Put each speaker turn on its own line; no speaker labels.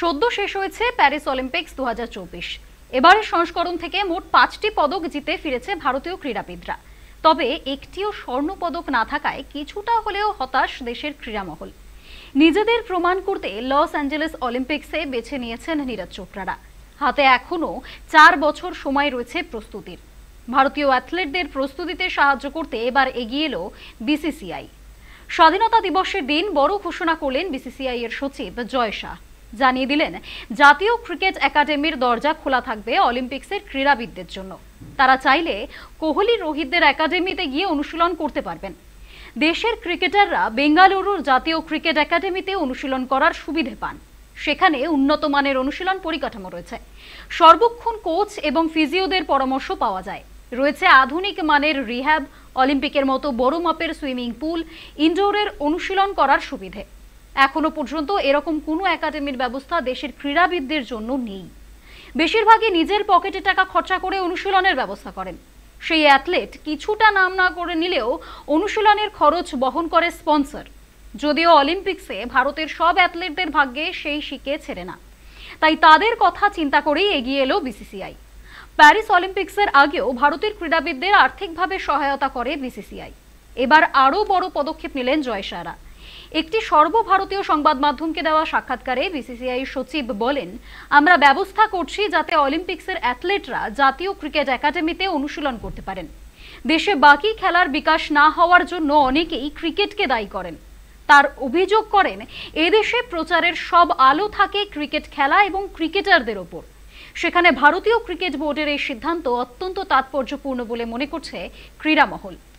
সদ্য শেষ হয়েছে প্যারিস অলিম্পিক্স দু এবারের সংস্করণ থেকে মোট পাঁচটি পদক জিতে ফিরেছে ভারতীয় ক্রীড়াবিদরা তবে একটিও স্বর্ণ পদক না থাকায় কিছুটা হলেও হতাশ দেশের ক্রীড়ামহল নিজেদের প্রমাণ করতে লস অ্যাঞ্জেলেস অলিম্পিক্সে বেছে নিয়েছেন নীরজ চোপড়ারা হাতে এখনও চার বছর সময় রয়েছে প্রস্তুতির ভারতীয় অ্যাথলেটদের প্রস্তুতিতে সাহায্য করতে এবার এগিয়ে এলো বিসিসিআই স্বাধীনতা দিবসের দিন বড় ঘোষণা করলেন বিসিসিআই এর সচিব জয় শাহ জানিয়ে দিলেন জাতীয় ক্রিকেট একাডেমির দরজা খোলা থাকবে অলিম্পিক্সের ক্রীড়াবিদদের জন্য তারা চাইলে কোহলি রোহিতদের একাডেমিতে গিয়ে অনুশীলন করতে পারবেন দেশের ক্রিকেটাররা বেঙ্গালুরুর জাতীয় ক্রিকেট একাডেমিতে অনুশীলন করার সুবিধে পান সেখানে উন্নত মানের অনুশীলন পরিকাঠামো রয়েছে সর্বক্ষণ কোচ এবং ফিজিওদের পরামর্শ পাওয়া যায় রয়েছে আধুনিক মানের রিহ্যাব অলিম্পিকের মতো বড় মাপের সুইমিং পুল ইনডোরের অনুশীলন করার সুবিধে এখনো পর্যন্ত এরকম কোনো একাডেমির ব্যবস্থা দেশের ক্রীড়াবিদদের জন্য নেই বেশিরভাগই নিজের পকেটে টাকা খরচা করে অনুশীলনের ব্যবস্থা করেন সেই অ্যাথলেট কিছুটা নাম না করে নিলেও অনুশীলনের খরচ বহন করে স্পন্সর যদিও অলিম্পিক্সে ভারতের সব অ্যাথলেটদের ভাগ্যে সেই শিকে ছেড়ে না তাই তাদের কথা চিন্তা করেই এগিয়ে এলো বিসিসিআই প্যারিস অলিম্পিক্সের আগেও ভারতের ক্রীড়াবিদদের আর্থিকভাবে সহায়তা করে বিসিসিআই এবার আরও বড় পদক্ষেপ নিলেন জয়সারা একটি সর্বভারতীয় সংবাদ মাধ্যমকে দেওয়া সাক্ষাৎকারে বিসিসিআই সচিব বলেন আমরা ব্যবস্থা করছি যাতে অলিম্পিক্সের অ্যাথলেটরা জাতীয় ক্রিকেট একাডেমিতে অনুশীলন করতে পারেন দেশে বাকি খেলার বিকাশ না হওয়ার জন্য অনেকেই ক্রিকেটকে দায়ী করেন তার অভিযোগ করেন এদেশে প্রচারের সব আলো থাকে ক্রিকেট খেলা এবং ক্রিকেটারদের ওপর সেখানে ভারতীয় ক্রিকেট বোর্ডের এই সিদ্ধান্ত অত্যন্ত তাৎপর্যপূর্ণ বলে মনে করছে ক্রীড়ামহল